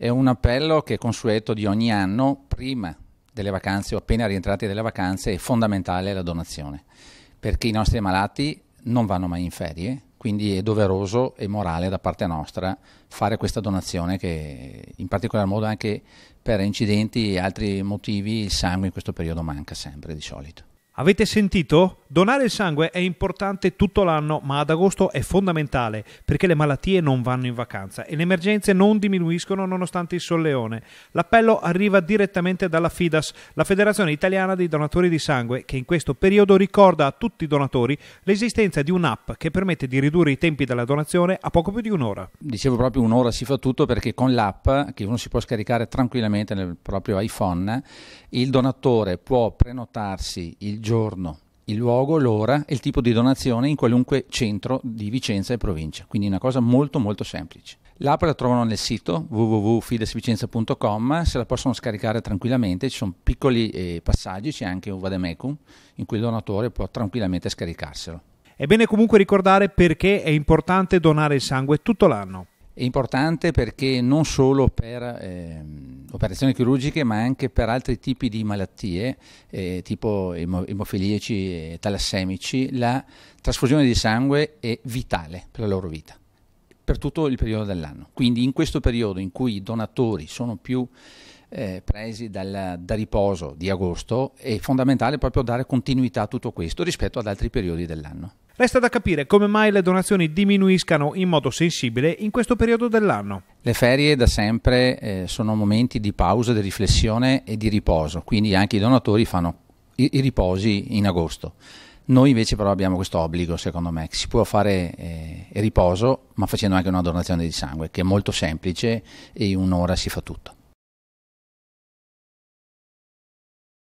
È un appello che è consueto di ogni anno, prima delle vacanze o appena rientrati dalle vacanze, è fondamentale la donazione, perché i nostri malati non vanno mai in ferie, quindi è doveroso e morale da parte nostra fare questa donazione che in particolar modo anche per incidenti e altri motivi il sangue in questo periodo manca sempre di solito. Avete sentito? Donare il sangue è importante tutto l'anno, ma ad agosto è fondamentale perché le malattie non vanno in vacanza e le emergenze non diminuiscono nonostante il solleone. L'appello arriva direttamente dalla FIDAS, la Federazione Italiana dei Donatori di Sangue, che in questo periodo ricorda a tutti i donatori l'esistenza di un'app che permette di ridurre i tempi della donazione a poco più di un'ora. Dicevo proprio un'ora si fa tutto perché con l'app, che uno si può scaricare tranquillamente nel proprio iPhone, il donatore può prenotarsi il giorno giorno, il luogo, l'ora e il tipo di donazione in qualunque centro di Vicenza e provincia, quindi una cosa molto molto semplice. L'app la trovano nel sito www.fidesvicenza.com, se la possono scaricare tranquillamente, ci sono piccoli eh, passaggi, c'è anche un vademecum in cui il donatore può tranquillamente scaricarselo. È bene comunque ricordare perché è importante donare il sangue tutto l'anno. È importante perché non solo per eh, operazioni chirurgiche ma anche per altri tipi di malattie eh, tipo emofilieci e talassemici la trasfusione di sangue è vitale per la loro vita per tutto il periodo dell'anno. Quindi in questo periodo in cui i donatori sono più eh, presi dal, da riposo di agosto è fondamentale proprio dare continuità a tutto questo rispetto ad altri periodi dell'anno. Resta da capire come mai le donazioni diminuiscano in modo sensibile in questo periodo dell'anno. Le ferie da sempre eh, sono momenti di pausa, di riflessione e di riposo, quindi anche i donatori fanno i, i riposi in agosto. Noi invece però abbiamo questo obbligo, secondo me, si può fare eh, riposo, ma facendo anche una donazione di sangue, che è molto semplice e in un'ora si fa tutto.